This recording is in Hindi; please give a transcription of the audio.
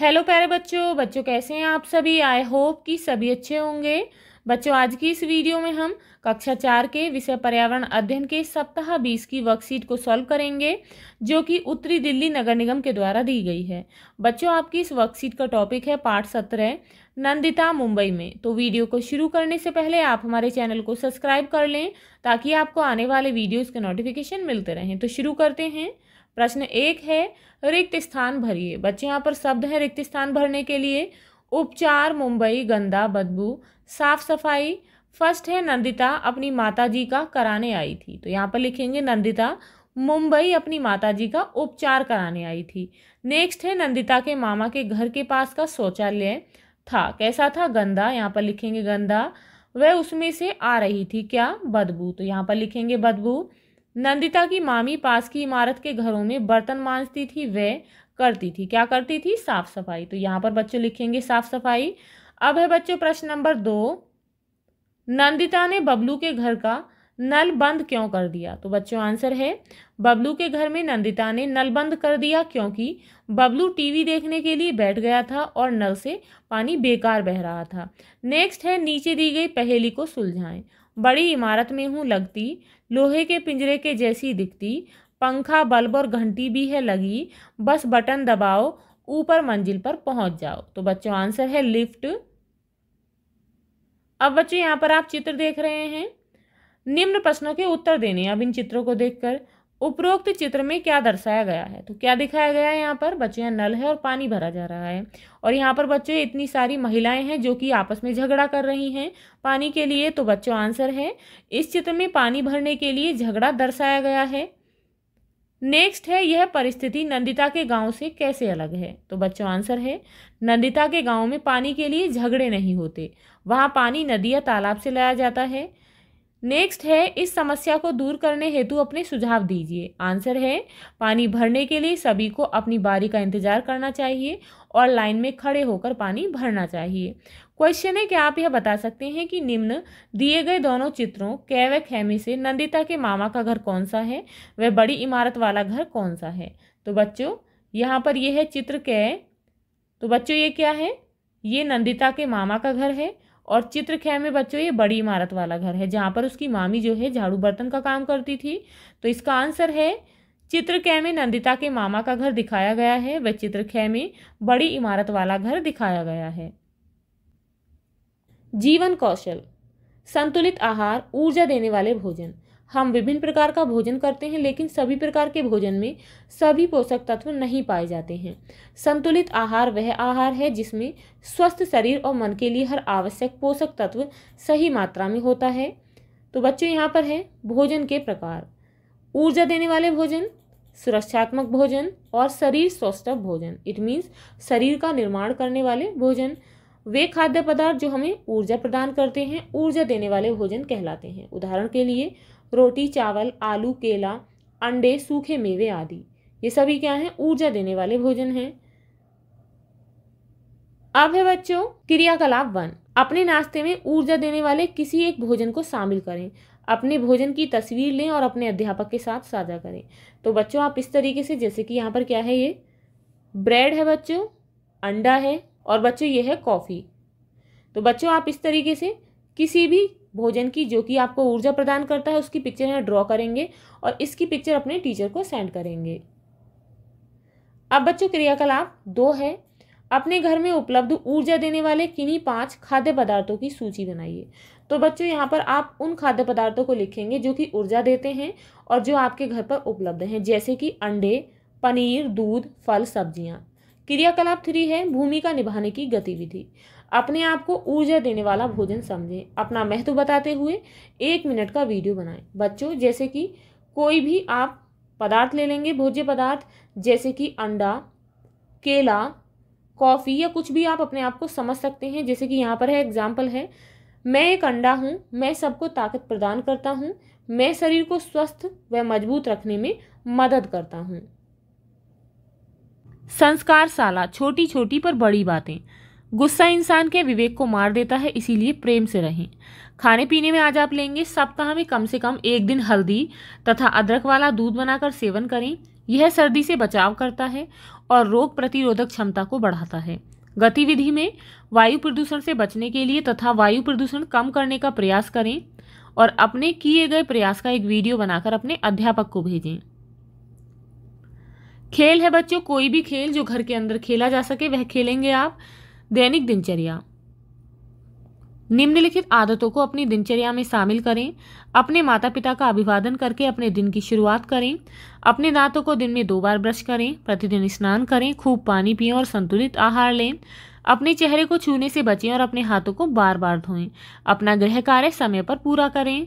हेलो प्यारे बच्चों बच्चों कैसे हैं आप सभी आई होप कि सभी अच्छे होंगे बच्चों आज की इस वीडियो में हम कक्षा चार के विषय पर्यावरण अध्ययन के सप्ताह बीस की वर्कशीट को सॉल्व करेंगे जो कि उत्तरी दिल्ली नगर निगम के द्वारा दी गई है बच्चों आपकी इस वर्कशीट का टॉपिक है पाठ सत्रह नंदिता मुंबई में तो वीडियो को शुरू करने से पहले आप हमारे चैनल को सब्सक्राइब कर लें ताकि आपको आने वाले वीडियोज़ के नोटिफिकेशन मिलते रहें तो शुरू करते हैं प्रश्न एक है रिक्त स्थान भरिए बच्चे यहाँ पर शब्द है रिक्त स्थान भरने के लिए उपचार मुंबई गंदा बदबू साफ सफाई फर्स्ट है नंदिता अपनी माता जी का कराने आई थी तो यहाँ पर लिखेंगे नंदिता मुंबई अपनी माता जी का उपचार कराने आई थी नेक्स्ट है नंदिता के मामा के घर के पास का शौचालय था कैसा था गंदा यहाँ पर लिखेंगे गंदा वह उसमें से आ रही थी क्या बदबू तो यहाँ पर लिखेंगे बदबू नंदिता की मामी पास की इमारत के घरों में बर्तन मांजती थी वह करती थी क्या करती थी साफ सफाई तो यहाँ पर बच्चों लिखेंगे साफ सफाई अब है बच्चों प्रश्न नंबर दो नंदिता ने बबलू के घर का नल बंद क्यों कर दिया तो बच्चों आंसर है बबलू के घर में नंदिता ने नल बंद कर दिया क्योंकि बबलू टीवी देखने के लिए बैठ गया था और नल से पानी बेकार बह रहा था नेक्स्ट है नीचे दी गई पहेली को सुलझाएं बड़ी इमारत में हूँ लगती लोहे के पिंजरे के जैसी दिखती पंखा बल्ब और घंटी भी है लगी बस बटन दबाओ ऊपर मंजिल पर पहुंच जाओ तो बच्चों आंसर है लिफ्ट अब बच्चों यहाँ पर आप चित्र देख रहे हैं निम्न प्रश्नों के उत्तर देने अब इन चित्रों को देखकर उपरोक्त चित्र में क्या दर्शाया गया है तो क्या दिखाया गया है यहाँ पर बच्चे यहाँ नल है और पानी भरा जा रहा है और यहाँ पर बच्चे इतनी सारी महिलाएं हैं जो कि आपस में झगड़ा कर रही हैं पानी के लिए तो बच्चों आंसर है इस चित्र में पानी भरने के लिए झगड़ा दर्शाया गया है नेक्स्ट है यह परिस्थिति नंदिता के गांव से कैसे अलग है तो बच्चों आंसर है नंदिता के गांव में पानी के लिए झगड़े नहीं होते वहाँ पानी नदी या तालाब से लाया जाता है नेक्स्ट है इस समस्या को दूर करने हेतु अपने सुझाव दीजिए आंसर है पानी भरने के लिए सभी को अपनी बारी का इंतजार करना चाहिए और लाइन में खड़े होकर पानी भरना चाहिए क्वेश्चन है कि आप यह बता सकते हैं कि निम्न दिए गए दोनों चित्रों कै व खैमी से नंदिता के मामा का घर कौन सा है वह बड़ी इमारत वाला घर कौन सा है तो बच्चों यहाँ पर यह है चित्र कै तो बच्चों ये क्या है ये नंदिता के मामा का घर है और चित्र खै में बच्चों ये बड़ी इमारत वाला घर है जहाँ पर उसकी मामी जो है झाड़ू बर्तन का काम करती थी तो इसका आंसर है चित्र में नंदिता के मामा का घर दिखाया गया है व चित्र में बड़ी इमारत वाला घर दिखाया गया है जीवन कौशल संतुलित आहार ऊर्जा देने वाले भोजन हम विभिन्न प्रकार का भोजन करते हैं लेकिन सभी प्रकार के भोजन में सभी पोषक तत्व नहीं पाए जाते हैं संतुलित आहार वह आहार है जिसमें स्वस्थ शरीर और मन के लिए हर आवश्यक पोषक तत्व सही मात्रा में होता है तो बच्चों यहाँ पर है भोजन के प्रकार ऊर्जा देने वाले भोजन सुरक्षात्मक भोजन और शरीर स्वस्थ भोजन इट मीन्स शरीर का निर्माण करने वाले भोजन वे खाद्य पदार्थ जो हमें ऊर्जा प्रदान करते हैं ऊर्जा देने वाले भोजन कहलाते हैं उदाहरण के लिए रोटी चावल आलू केला अंडे सूखे मेवे आदि ये सभी क्या हैं ऊर्जा देने वाले भोजन हैं अब है बच्चों क्रियाकलाप वन अपने नाश्ते में ऊर्जा देने वाले किसी एक भोजन को शामिल करें अपने भोजन की तस्वीर लें और अपने अध्यापक के साथ साझा करें तो बच्चों आप इस तरीके से जैसे कि यहाँ पर क्या है ये ब्रेड है बच्चों अंडा है और बच्चों ये है कॉफ़ी तो बच्चों आप इस तरीके से किसी भी भोजन की जो कि आपको ऊर्जा प्रदान करता है उसकी पिक्चर यहाँ ड्रॉ करेंगे और इसकी पिक्चर अपने टीचर को सेंड करेंगे अब बच्चों क्रियाकलाप दो है अपने घर में उपलब्ध ऊर्जा देने वाले किन्हीं पांच खाद्य पदार्थों की सूची बनाइए तो बच्चों यहाँ पर आप उन खाद्य पदार्थों को लिखेंगे जो कि ऊर्जा देते हैं और जो आपके घर पर उपलब्ध हैं जैसे कि अंडे पनीर दूध फल सब्जियाँ क्रियाकलाप थ्री है भूमिका निभाने की गतिविधि अपने आप को ऊर्जा देने वाला भोजन समझें अपना महत्व बताते हुए एक मिनट का वीडियो बनाएं बच्चों जैसे कि कोई भी आप पदार्थ ले लेंगे भोज्य पदार्थ जैसे कि अंडा केला कॉफ़ी या कुछ भी आप अपने आप को समझ सकते हैं जैसे कि यहाँ पर है एग्जाम्पल है मैं एक अंडा हूँ मैं सबको ताकत प्रदान करता हूँ मैं शरीर को स्वस्थ व मजबूत रखने में मदद करता हूँ संस्कार साला छोटी छोटी पर बड़ी बातें गुस्सा इंसान के विवेक को मार देता है इसीलिए प्रेम से रहें खाने पीने में आज आप लेंगे सप्ताह में कम से कम एक दिन हल्दी तथा अदरक वाला दूध बनाकर सेवन करें यह सर्दी से बचाव करता है और रोग प्रतिरोधक क्षमता को बढ़ाता है गतिविधि में वायु प्रदूषण से बचने के लिए तथा वायु प्रदूषण कम करने का प्रयास करें और अपने किए गए प्रयास का एक वीडियो बनाकर अपने अध्यापक को भेजें खेल है बच्चों कोई भी खेल जो घर के अंदर खेला जा सके वह खेलेंगे आप दैनिक दिनचर्या निम्नलिखित आदतों को अपनी दिनचर्या में शामिल करें अपने माता पिता का अभिवादन करके अपने दिन की शुरुआत करें अपने दांतों को दिन में दो बार ब्रश करें प्रतिदिन स्नान करें खूब पानी पिए और संतुलित आहार लें अपने चेहरे को छूने से बचें और अपने हाथों को बार बार धोएं अपना गृह कार्य समय पर पूरा करें